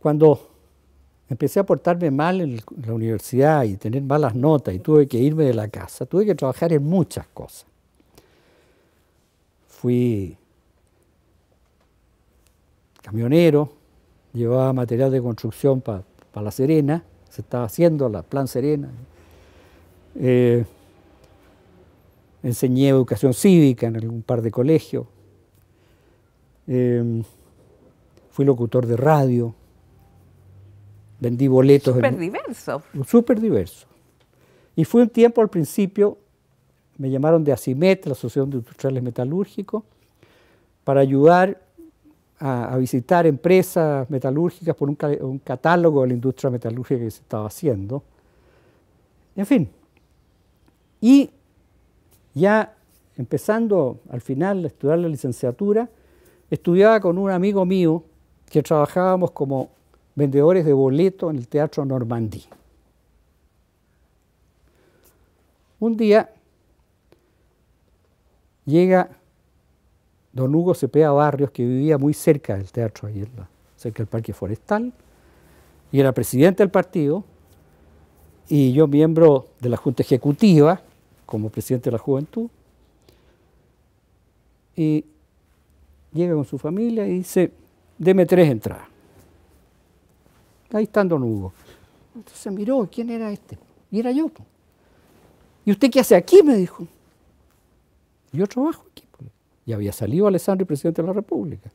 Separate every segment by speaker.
Speaker 1: cuando empecé a portarme mal en la universidad y tener malas notas y tuve que irme de la casa, tuve que trabajar en muchas cosas. Fui camionero, llevaba material de construcción para La Serena, se estaba haciendo la Plan Serena. Eh, enseñé educación cívica en algún par de colegios. Eh, fui locutor de radio, vendí boletos. Súper diverso. Súper diverso. Y fue un tiempo al principio, me llamaron de ACIMET, la Asociación de Industriales Metalúrgicos, para ayudar a, visitar empresas metalúrgicas por un, un catálogo de la industria metalúrgica que se estaba haciendo. En fin. Y ya empezando al final a estudiar la licenciatura, estudiaba con un amigo mío que trabajábamos como vendedores de boletos en el Teatro Normandí. Un día llega don Hugo Cepeda Barrios, que vivía muy cerca del teatro, ahí cerca del Parque Forestal, y era presidente del partido, y yo miembro de la Junta Ejecutiva, como presidente de la Juventud, y llega con su familia y dice, deme tres entradas ahí estando don Hugo. Entonces miró, ¿quién era este? Y era yo. ¿Y usted qué hace aquí? me dijo. Yo trabajo aquí. Y había salido Alessandri presidente de la República.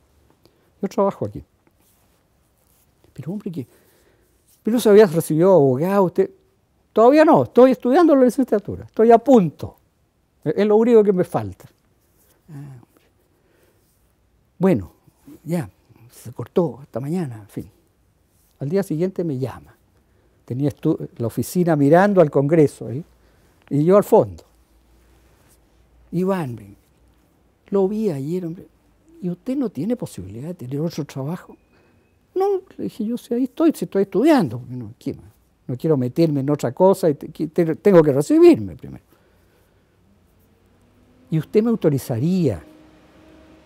Speaker 1: Yo trabajo aquí. Pero hombre, qué. Pero se había recibido abogado, usted... Todavía no, estoy estudiando la licenciatura, estoy a punto. Es lo único que me falta. Ah, bueno, ya, se cortó hasta mañana, en fin. Al día siguiente me llama. Tenía la oficina mirando al Congreso ¿eh? y yo al fondo. Iván, lo vi ayer, hombre. ¿Y usted no tiene posibilidad de tener otro trabajo? No, le dije yo, si ahí estoy, si estoy estudiando. No, quiero meterme en otra cosa tengo que recibirme primero. ¿Y usted me autorizaría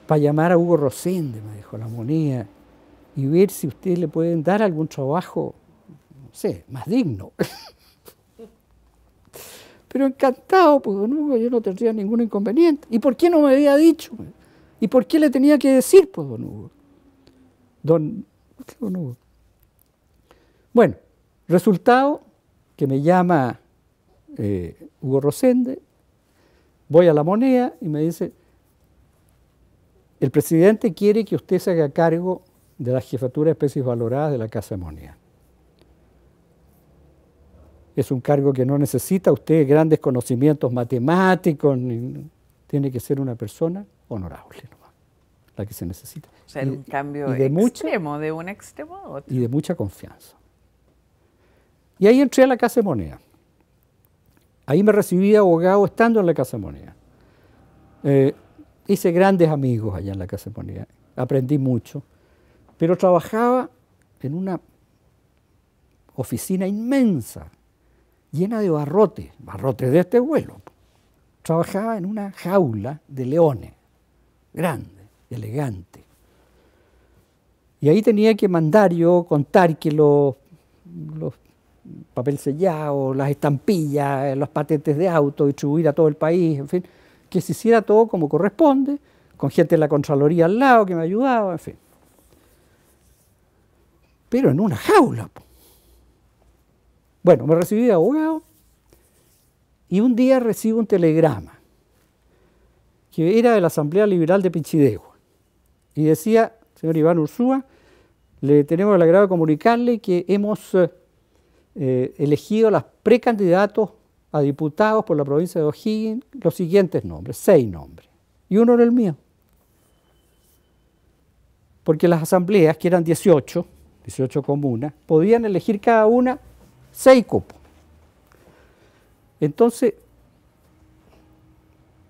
Speaker 1: para llamar a Hugo Rosende? Me dijo la moneda y ver si ustedes le pueden dar algún trabajo, no sé, más digno. Pero encantado, pues Hugo, yo no tendría ningún inconveniente. ¿Y por qué no me había dicho? ¿Y por qué le tenía que decir, pues, don Hugo? Don, Hugo. Bueno, resultado que me llama eh, Hugo Rosende, voy a la moneda y me dice, el presidente quiere que usted se haga cargo de la Jefatura de Especies Valoradas de la Casa Moneda. Es un cargo que no necesita usted grandes conocimientos matemáticos, tiene que ser una persona honorable la que se necesita.
Speaker 2: O sea, un cambio de
Speaker 1: extremo, de un extremo a otro. Y de mucha confianza. Y ahí entré a la Casa de Moneda. Ahí me recibí abogado estando en la Casa de Moneda. Eh, hice grandes amigos allá en la Casa de Moneda. Aprendí mucho pero trabajaba en una oficina inmensa, llena de barrotes, barrotes de este vuelo. Trabajaba en una jaula de leones, grande, elegante. Y ahí tenía que mandar yo, contar que los, los papel sellado, las estampillas, las patentes de auto, distribuir a todo el país, en fin, que se hiciera todo como corresponde, con gente de la Contraloría al lado que me ayudaba, en fin pero en una jaula. Bueno, me recibí de abogado y un día recibo un telegrama que era de la Asamblea Liberal de Pinchidegua y decía, señor Iván Ursúa, le tenemos el agrado de comunicarle que hemos eh, eh, elegido elegido los precandidatos a diputados por la provincia de O'Higgins los siguientes nombres, seis nombres, y uno era el mío. Porque las asambleas, que eran 18, 18 comunas, podían elegir cada una seis cupos. Entonces,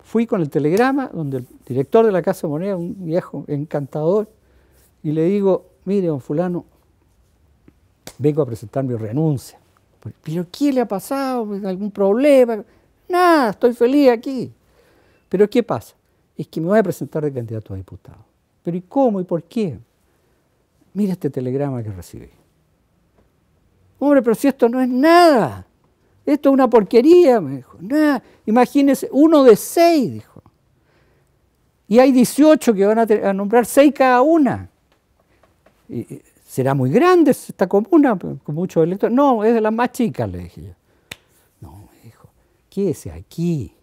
Speaker 1: fui con el telegrama donde el director de la Casa Moneda, un viejo encantador, y le digo, mire, don fulano, vengo a presentar mi renuncia. Pero ¿qué le ha pasado? ¿Algún problema? Nada, estoy feliz aquí. Pero ¿qué pasa? Es que me voy a presentar de candidato a diputado. Pero ¿y cómo y por qué? mira este telegrama que recibí. Hombre, pero si esto no es nada, esto es una porquería, me dijo. Nada. Imagínense, uno de seis, dijo. Y hay 18 que van a, nombrar seis cada una. será muy grande esta comuna, pues, con muchos electores. No, es de las más chicas, le dije yo. No, me dijo, quédese aquí,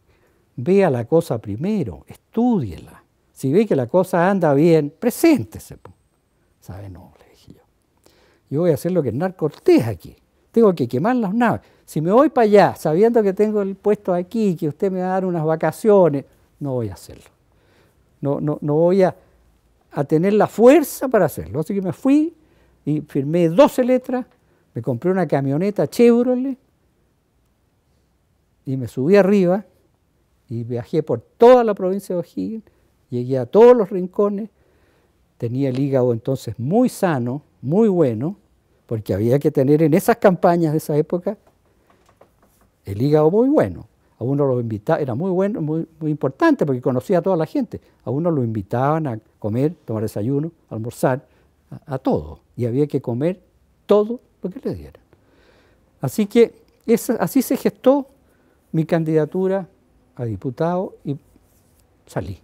Speaker 1: vea la cosa primero, estúdiela. Si ve que la cosa anda bien, preséntese. Po. Pues. ¿Sabe? No, le dije yo. Yo voy a hacer lo que Hernán Cortés aquí. Tengo que quemar las naves. Si me voy para allá sabiendo que tengo el puesto aquí, que usted me va a dar unas vacaciones, no voy a hacerlo. No, no, voy a, a tener la fuerza para hacerlo. Así que me fui y firmé 12 letras, me compré una camioneta Chevrolet y me subí arriba y viajé por toda la provincia de O'Higgins, llegué a todos los rincones tenía el hígado entonces muy sano, muy bueno, porque había que tener en esas campañas de esa época el hígado muy bueno. A uno lo invitaba, era muy bueno, muy, importante porque conocía a toda la gente. A uno lo invitaban a comer, tomar desayuno, almorzar, a, todo. Y había que comer todo lo que le dieran. Así que así se gestó mi candidatura a diputado y salí.